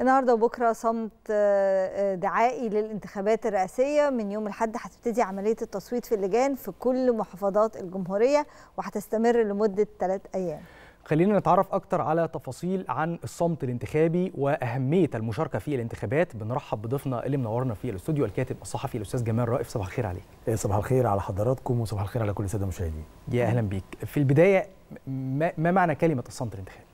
النهارده وبكره صمت آه، آه، دعائي للانتخابات الرئاسيه من يوم الاحد هتبتدي عمليه التصويت في اللجان في كل محافظات الجمهوريه وهتستمر لمده ثلاث ايام. خلينا نتعرف أكتر على تفاصيل عن الصمت الانتخابي وأهمية المشاركة في الانتخابات بنرحب بضيفنا اللي منورنا في الاستوديو الكاتب الصحفي الأستاذ جمال رائف صباح الخير عليك إيه، صباح الخير على حضراتكم وصباح الخير على كل السادة المشاهدين يا أهلا بيك في البداية ما معنى كلمة الصمت الانتخابي؟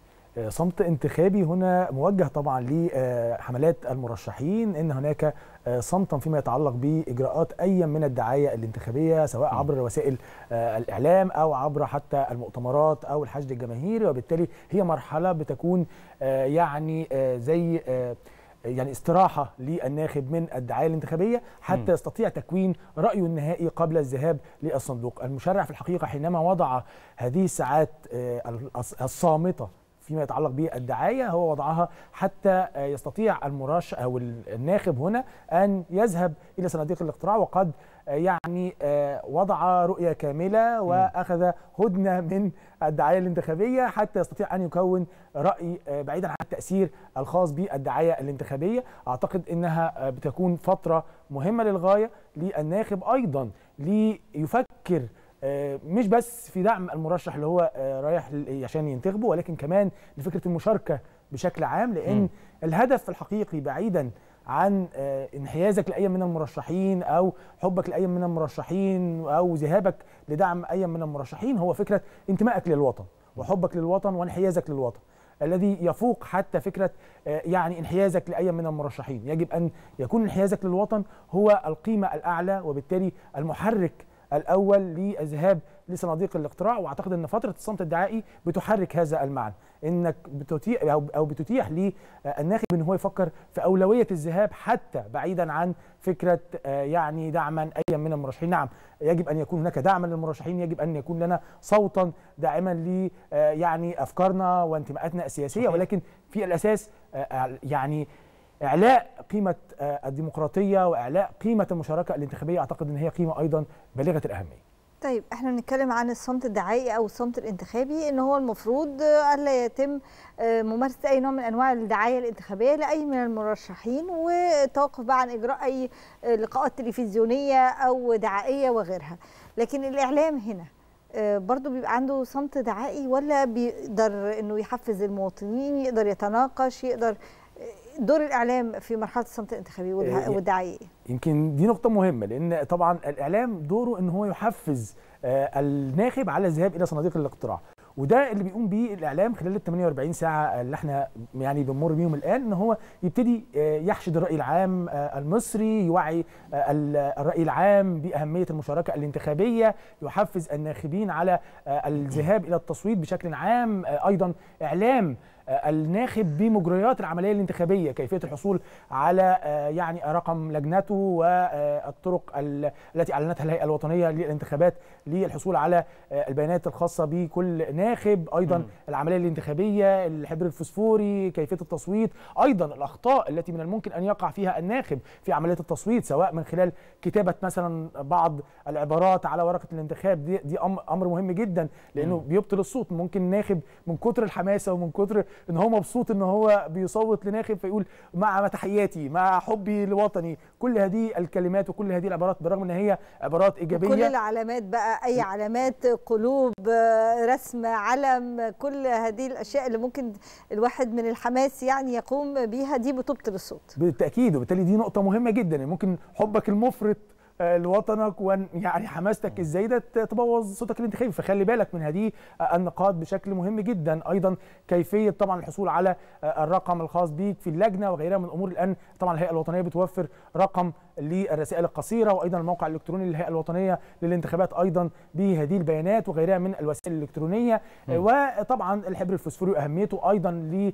صمت انتخابي هنا موجه طبعا لحملات المرشحين ان هناك آه، صمتا فيما يتعلق باجراءات اي من الدعايه الانتخابيه سواء عبر وسائل آه، الاعلام او عبر حتى المؤتمرات او الحشد الجماهيري وبالتالي هي مرحله بتكون آه، يعني زي يعني استراحه للناخب من الدعايه الانتخابيه حتى يستطيع تكوين رايه النهائي قبل الذهاب للصندوق، المشرع في الحقيقه حينما وضع هذه الساعات الصامته فيما يتعلق بالدعايه هو وضعها حتى يستطيع المرشح او الناخب هنا ان يذهب الى صناديق الاقتراع وقد يعني آه، وضع رؤيه كامله واخذ هدنه من الدعايه الانتخابيه حتى يستطيع ان يكون راي آه، بعيدا عن التاثير الخاص بالدعايه الانتخابيه اعتقد انها آه، بتكون فتره مهمه للغايه للناخب ايضا ليفكر لي آه، مش بس في دعم المرشح اللي هو آه، رايح إيه، عشان ينتخبه ولكن كمان لفكره المشاركه بشكل عام لان م. الهدف الحقيقي بعيدا عن آه، انحيازك لاي من المرشحين او حبك لاي من المرشحين او ذهابك لدعم اي من المرشحين هو فكره انتمائك للوطن وحبك للوطن وانحيازك للوطن الذي يفوق حتى فكره يعني انحيازك لاي من المرشحين يجب ان يكون انحيازك للوطن هو القيمه الاعلى وبالتالي المحرك الاول للذهاب لصناديق الاقتراع واعتقد ان فتره الصمت الدعائي بتحرك هذا المعنى انك بتتيح او بتتيح للناخب آه، ان هو يفكر في اولويه الذهاب حتى بعيدا عن فكره آه، يعني دعما ايا من المرشحين نعم يجب ان يكون هناك دعما للمرشحين يجب ان يكون لنا صوتا دائما ل آه، يعني افكارنا وانتماءاتنا السياسيه ولكن في الاساس يعني اعلاء قيمه آه، الديمقراطيه واعلاء قيمه المشاركه الانتخابيه اعتقد ان هي قيمه ايضا بالغه الاهميه طيب احنا بنتكلم عن الصمت الدعائي او الصمت الانتخابي ان هو المفروض آه، الا يتم آه، ممارسه اي نوع من انواع الدعايه الانتخابيه لاي من المرشحين والتوقف بقى عن اجراء اي لقاءات تلفزيونيه او دعائيه وغيرها لكن الاعلام هنا برضه بيبقى عنده صمت دعائي ولا بيقدر انه يحفز المواطنين يقدر يتناقش يقدر دور الاعلام في مرحله الصمت الانتخابي والدعايه ايه يمكن دي نقطه مهمه لان طبعا الاعلام دوره ان هو يحفز آه، الناخب على الذهاب الى صناديق الاقتراع وده اللي بيقوم بيه الاعلام خلال ال 48 ساعه آه، اللي احنا يعني بنمر بيهم الان ان هو يبتدي آه، يحشد الراي العام المصري يوعي الراي العام باهميه المشاركه الانتخابيه يحفز الناخبين على الذهاب الى التصويت بشكل عام ايضا اعلام آه، الناخب بمجريات العمليه الانتخابيه كيفيه الحصول على آه، يعني رقم لجنته والطرق آه، التي اعلنتها الهيئه الوطنيه للانتخابات للحصول على البيانات الخاصه بكل ناخب ايضا العمليه الانتخابيه الحبر الفسفوري كيفيه التصويت ايضا الاخطاء التي من الممكن ان يقع فيها الناخب في عمليه التصويت سواء من خلال كتابه مثلا بعض العبارات على ورقه الانتخاب دي, دي امر مهم جدا لانه بيبطل الصوت ممكن ناخب من كتر الحماسه ومن كتر ان هو مبسوط ان هو بيصوت لناخب فيقول مع تحياتي مع حبي لوطني كل هذه الكلمات وكل هذه العبارات بالرغم ان هي عبارات ايجابيه كل العلامات بقى اي علامات قلوب رسم علم كل هذه الاشياء اللي ممكن الواحد من الحماس يعني يقوم بيها دي بتبطل الصوت بالتاكيد وبالتالي دي نقطه مهمه جدا يعني ممكن حبك المفرط آه، لوطنك وان يعني حماستك الزايده تبوظ صوتك الانتخابي فخلي بالك من هذه آه، النقاط بشكل مهم جدا ايضا كيفيه طبعا الحصول على آه، الرقم الخاص بيك في اللجنه وغيرها من الامور الان طبعا الهيئه الوطنيه بتوفر رقم للرسائل القصيره وايضا الموقع الالكتروني للهيئه الوطنيه للانتخابات ايضا بهذه البيانات وغيرها من الوسائل الالكترونيه م. وطبعا الحبر الفوسفوري واهميته ايضا لذوي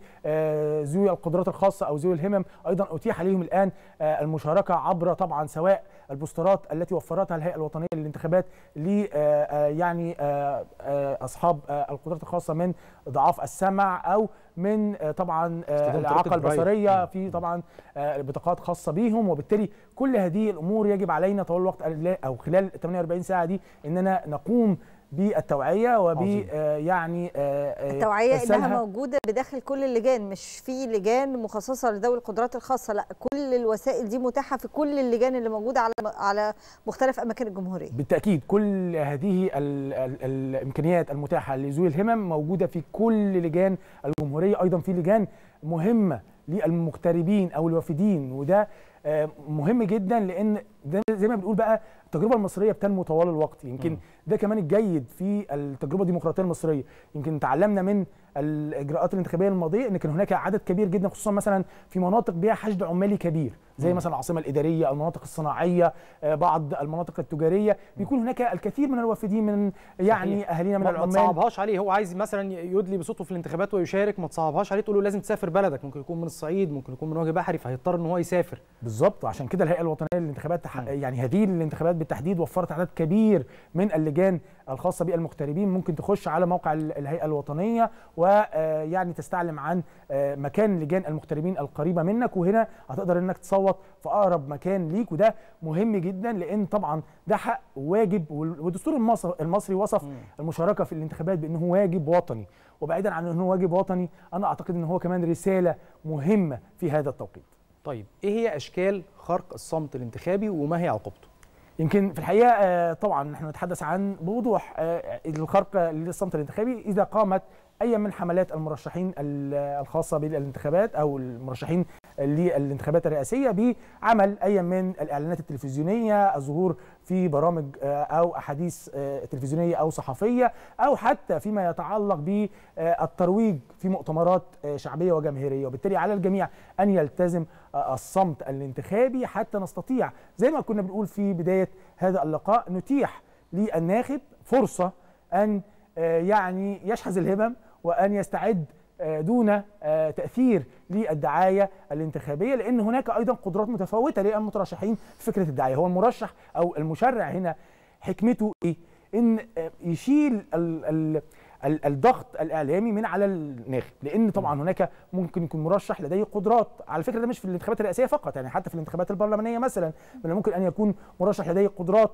آه، القدرات الخاصه او ذوي الهمم ايضا اتيح لهم الان آه، المشاركه عبر طبعا سواء البوسترات التي وفرتها الهيئه الوطنيه للانتخابات ل آه، يعني اصحاب القدرات الخاصه من ضعاف السمع او من آه، طبعا الاعاقه آه، البصريه في طبعا آه، بطاقات خاصه بيهم وبالتالي كل هذه الامور يجب علينا طوال الوقت او خلال 48 ساعه دي اننا نقوم بالتوعيه وب آه، يعني آه، آه، التوعيه انها موجوده بداخل كل اللجان مش في لجان مخصصه لذوي القدرات الخاصه لا كل الوسائل دي متاحه في كل اللجان اللي موجوده على على مختلف اماكن الجمهوريه بالتاكيد كل هذه ال ال الامكانيات المتاحه لذوي الهمم موجوده في كل لجان الجمهوريه ايضا في لجان مهمه للمغتربين او الوافدين وده آه، مهم جدا لان زي ما بنقول بقى التجربه المصريه بتنمو طوال الوقت يمكن ده كمان الجيد في التجربه الديمقراطيه المصريه يمكن تعلمنا من الاجراءات الانتخابيه الماضيه ان كان هناك عدد كبير جدا خصوصا مثلا في مناطق بها حشد عمالي كبير زي مثلا العاصمه الاداريه المناطق الصناعيه آه، بعض المناطق التجاريه بيكون هناك الكثير من الوافدين من يعني صحيح. اهالينا من العمال ما تصعبهاش عليه هو عايز مثلا يدلي بصوته في الانتخابات ويشارك ما تصعبهاش عليه تقول له لازم تسافر بلدك ممكن يكون من الصعيد ممكن يكون من وجه بحري فهيضطر ان هو يسافر بالظبط عشان كده الهيئه الوطنيه للانتخابات تح... يعني هذه الانتخابات بالتحديد وفرت عدد كبير من اللجان الخاصه بالمغتربين ممكن تخش على موقع الهيئه الوطنيه ويعني آه، تستعلم عن آه، مكان لجان المغتربين القريبه منك وهنا هتقدر انك تصوت في اقرب مكان ليك وده مهم جدا لان طبعا ده حق واجب والدستور المصري وصف المشاركه في الانتخابات بانه واجب وطني وبعيدا عن انه واجب وطني انا اعتقد ان هو كمان رساله مهمه في هذا التوقيت طيب ايه هي اشكال خرق الصمت الانتخابي وما هي عقوبته؟ يمكن في الحقيقه آه، طبعا نحن نتحدث عن بوضوح آه، الخرق للصمت الانتخابي اذا قامت اي من حملات المرشحين الخاصه بالانتخابات او المرشحين للانتخابات الرئاسيه بعمل اي من الاعلانات التلفزيونيه الظهور في برامج آه، او احاديث آه، تلفزيونيه او صحفيه او حتى فيما يتعلق بالترويج في مؤتمرات آه، شعبيه وجماهيريه وبالتالي على الجميع ان يلتزم الصمت الانتخابي حتى نستطيع زي ما كنا بنقول في بدايه هذا اللقاء نتيح للناخب فرصه ان يعني يشحذ الهمم وان يستعد آه، دون آه، تاثير للدعايه الانتخابيه لان هناك ايضا قدرات متفاوته للمترشحين في فكره الدعايه هو المرشح او المشرع هنا حكمته ايه ان آه، يشيل ال الضغط الاعلامي من على الناخب لان طبعا هناك ممكن يكون مرشح لديه قدرات على فكره ده مش في الانتخابات الرئاسيه فقط يعني حتى في الانتخابات البرلمانيه مثلا من ممكن ان يكون مرشح لديه قدرات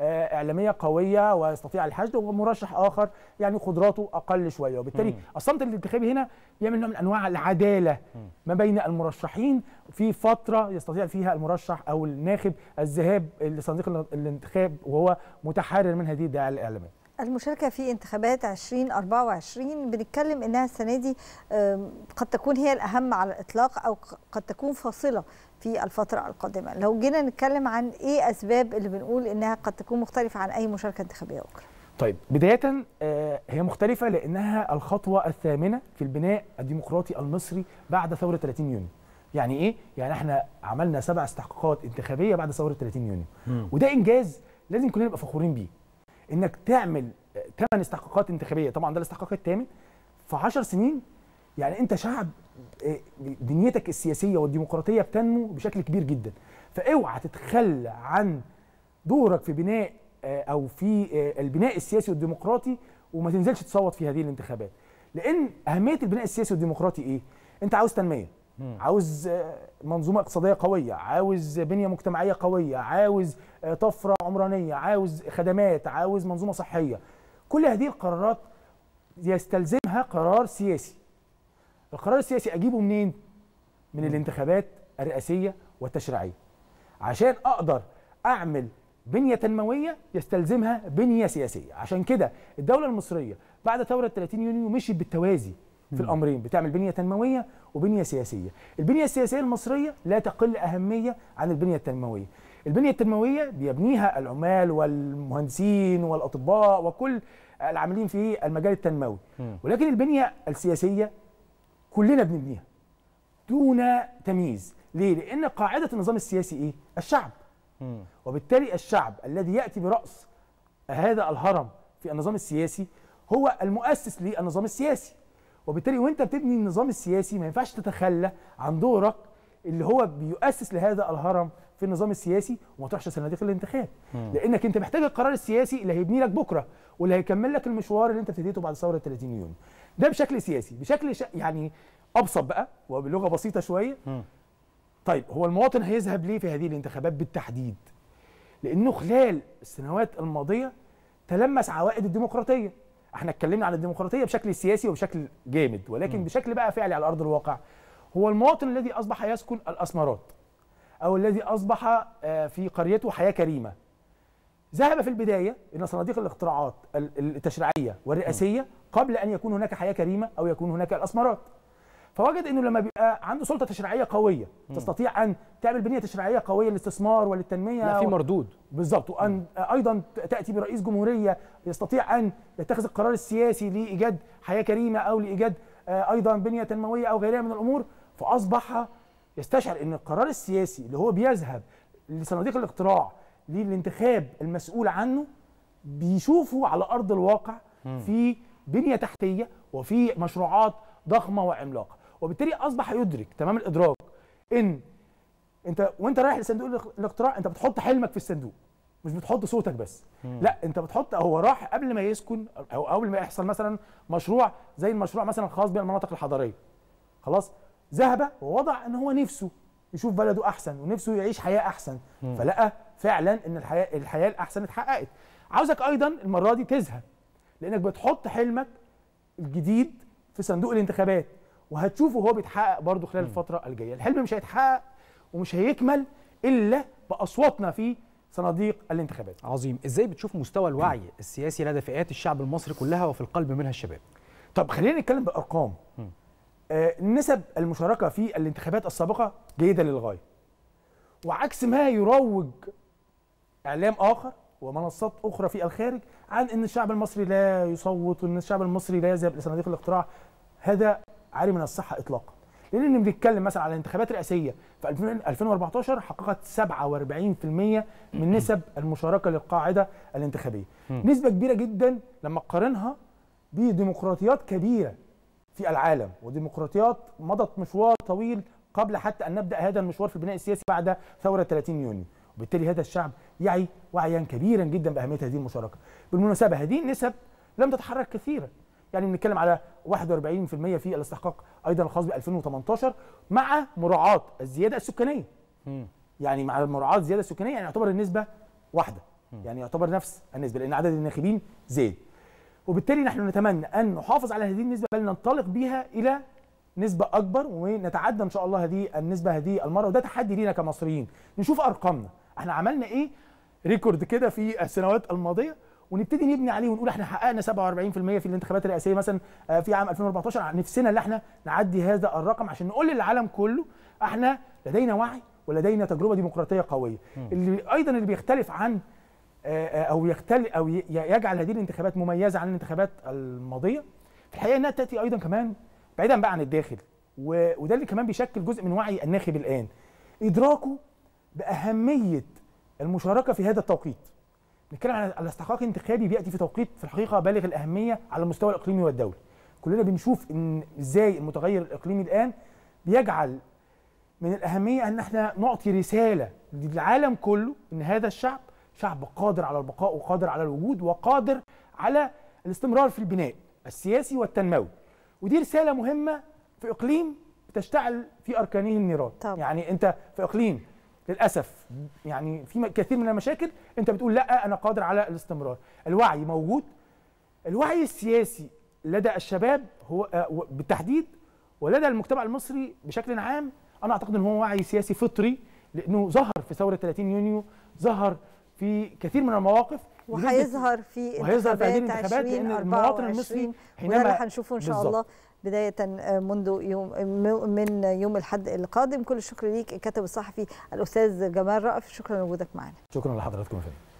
آه، اعلاميه قويه ويستطيع الحشد ومرشح اخر يعني قدراته اقل شويه وبالتالي الصمت الانتخابي هنا بيعمل نوع من انواع العداله ما بين المرشحين في فتره يستطيع فيها المرشح او الناخب الذهاب لصندوق الانتخاب وهو متحرر من هذه الدعايه الاعلاميه المشاركة في انتخابات 2024 بنتكلم إنها السنة دي قد تكون هي الأهم على الإطلاق أو قد تكون فاصلة في الفترة القادمة لو جينا نتكلم عن إيه أسباب اللي بنقول إنها قد تكون مختلفة عن أي مشاركة انتخابية أخرى طيب بداية آه، هي مختلفة لأنها الخطوة الثامنة في البناء الديمقراطي المصري بعد ثورة 30 يونيو يعني إيه؟ يعني إحنا عملنا سبع استحقاقات انتخابية بعد ثورة 30 يونيو م. وده إنجاز لازم كلنا نبقى فخورين بيه إنك تعمل ثمان آه، استحقاقات انتخابية طبعا ده الاستحقاق الثامن في 10 سنين يعني انت شعب آه، دنيتك السياسيه والديمقراطيه بتنمو بشكل كبير جدا فاوعى تتخلى عن دورك في بناء آه، او في آه، البناء السياسي والديمقراطي وما تنزلش تصوت في هذه الانتخابات لان اهميه البناء السياسي والديمقراطي ايه انت عاوز تنميه عاوز منظومه اقتصاديه قويه عاوز بنيه مجتمعيه قويه عاوز طفره عمرانيه عاوز خدمات عاوز منظومه صحيه كل هذه القرارات يستلزمها قرار سياسي القرار السياسي اجيبه منين من الانتخابات الرئاسيه والتشريعيه عشان اقدر اعمل بنيه تنمويه يستلزمها بنيه سياسيه عشان كده الدوله المصريه بعد ثوره 30 يونيو مشيت بالتوازي في الامرين بتعمل بنيه تنمويه وبنيه سياسيه البنيه السياسيه المصريه لا تقل اهميه عن البنيه التنمويه البنيه التنمويه بيبنيها العمال والمهندسين والاطباء وكل العاملين في المجال التنموي ولكن البنيه السياسيه كلنا بنبنيها دون تمييز ليه؟ لأن قاعدة النظام السياسي إيه؟ الشعب وبالتالي الشعب الذي يأتي برأس هذا الهرم في النظام السياسي هو المؤسس للنظام السياسي وبالتالي وانت بتبني النظام السياسي ما ينفعش تتخلى عن دورك اللي هو بيؤسس لهذا الهرم في النظام السياسي وما تروحش صناديق الانتخاب لانك انت محتاج القرار السياسي اللي هيبني لك بكره واللي هيكمل لك المشوار اللي انت ابتديته بعد ثوره 30 يونيو ده بشكل سياسي بشكل ش... يعني ابسط بقى وبلغه بسيطه شويه طيب هو المواطن هيذهب ليه في هذه الانتخابات بالتحديد لانه خلال السنوات الماضيه تلمس عوائد الديمقراطيه احنا اتكلمنا عن الديمقراطيه بشكل سياسي وبشكل جامد ولكن م. بشكل بقى فعلي على ارض الواقع هو المواطن الذي اصبح يسكن الاسمرات أو الذي أصبح آه، في قريته حياة كريمة ذهب في البداية إلى صناديق الاختراعات التشريعية والرئاسية قبل أن يكون هناك حياة كريمة أو يكون هناك الأسمرات فوجد انه لما بيبقى عنده سلطه تشريعيه قويه م. تستطيع ان تعمل بنيه تشريعيه قويه للاستثمار وللتنميه لا في مردود و... بالظبط وان ايضا تاتي برئيس جمهوريه يستطيع ان يتخذ القرار السياسي لايجاد حياه كريمه او لايجاد آه، ايضا بنيه تنمويه او غيرها من الامور فاصبح يستشعر ان القرار السياسي اللي هو بيذهب لصناديق الاقتراع للانتخاب المسؤول عنه بيشوفه على ارض الواقع في بنيه تحتيه وفي مشروعات ضخمه وعملاقه وبالتالي اصبح يدرك تمام الادراك ان انت وانت رايح لصندوق الاقتراع انت بتحط حلمك في الصندوق مش بتحط صوتك بس م. لا انت بتحط هو راح قبل ما يسكن او قبل ما يحصل مثلا مشروع زي المشروع مثلا الخاص بالمناطق الحضريه خلاص ذهب ووضع ان هو نفسه يشوف بلده احسن ونفسه يعيش حياه احسن م. فلقى فعلا ان الحياه الحياه الاحسن اتحققت عاوزك ايضا المره دي تزهق لانك بتحط حلمك الجديد في صندوق الانتخابات وهتشوفه هو بيتحقق برضه خلال م. الفتره الجايه الحلم مش هيتحقق ومش هيكمل الا باصواتنا في صناديق الانتخابات عظيم ازاي بتشوف مستوى الوعي السياسي لدى فئات الشعب المصري كلها وفي القلب منها الشباب طب خلينا نتكلم بارقام آه، نسب المشاركه في الانتخابات السابقه جيده للغايه وعكس ما يروج اعلام اخر ومنصات اخرى في الخارج عن ان الشعب المصري لا يصوت وان الشعب المصري لا يذهب لصناديق الاقتراع هذا عالي من الصحه اطلاقا لان بنتكلم مثلا على انتخابات رئاسيه في 2014 حققت 47% من نسب المشاركه للقاعده الانتخابيه نسبه كبيره جدا لما تقارنها بديمقراطيات كبيره في العالم وديمقراطيات مضت مشوار طويل قبل حتى أن نبدأ هذا المشوار في البناء السياسي بعد ثورة 30 يونيو وبالتالي هذا الشعب يعي وعيا كبيرا جدا بأهمية هذه المشاركة بالمناسبة هذه النسب لم تتحرك كثيرا يعني بنتكلم على 41% في الاستحقاق ايضا الخاص ب 2018 مع مراعاه الزياده السكانيه يعني مع مراعاه الزياده السكانيه يعني يعتبر النسبه واحده يعني يعتبر نفس النسبه لان عدد الناخبين زاد وبالتالي نحن نتمنى أن نحافظ على هذه النسبة بل ننطلق بها إلى نسبة أكبر ونتعدى إن شاء الله هذه النسبة هذه المرة وده تحدي لينا كمصريين نشوف أرقامنا احنا عملنا إيه ريكورد كده في السنوات الماضية ونبتدي نبني عليه ونقول احنا حققنا 47% في الانتخابات الرئاسيه مثلا آه، في عام 2014 نفسنا ان احنا نعدي هذا الرقم عشان نقول للعالم كله احنا لدينا وعي ولدينا تجربه ديمقراطيه قويه اللي ايضا اللي بيختلف عن آه، آه، او يختل او يجعل هذه الانتخابات مميزه عن الانتخابات الماضيه في الحقيقه انها تاتي ايضا كمان بعيدا بقى عن الداخل وده اللي كمان بيشكل جزء من وعي الناخب الان ادراكه باهميه المشاركه في هذا التوقيت نتكلم عن الاستحقاق انتخابي بياتي في توقيت في الحقيقه بالغ الاهميه على المستوى الاقليمي والدولي كلنا بنشوف ان ازاي المتغير الاقليمي الان بيجعل من الاهميه ان احنا نعطي رساله للعالم كله ان هذا الشعب شعب قادر على البقاء وقادر على الوجود وقادر على الاستمرار في البناء السياسي والتنموي ودي رسالة مهمة في إقليم بتشتعل في أركانه النيران يعني أنت في إقليم للأسف يعني في كثير من المشاكل أنت بتقول لا أنا قادر على الاستمرار الوعي موجود الوعي السياسي لدى الشباب هو آه، بالتحديد ولدى المجتمع المصري بشكل عام أنا أعتقد أن هو وعي سياسي فطري لأنه ظهر في ثورة 30 يونيو ظهر في كثير من المواقف وهيظهر في وهيظهر في هذه الانتخابات لان المواطن المصري حينما وده هنشوفه ان شاء بالزبط. الله بداية منذ يوم من يوم الحد القادم كل الشكر ليك الكاتب الصحفي الأستاذ جمال رأف شكرا لوجودك معنا شكرا لحضراتكم يا فندم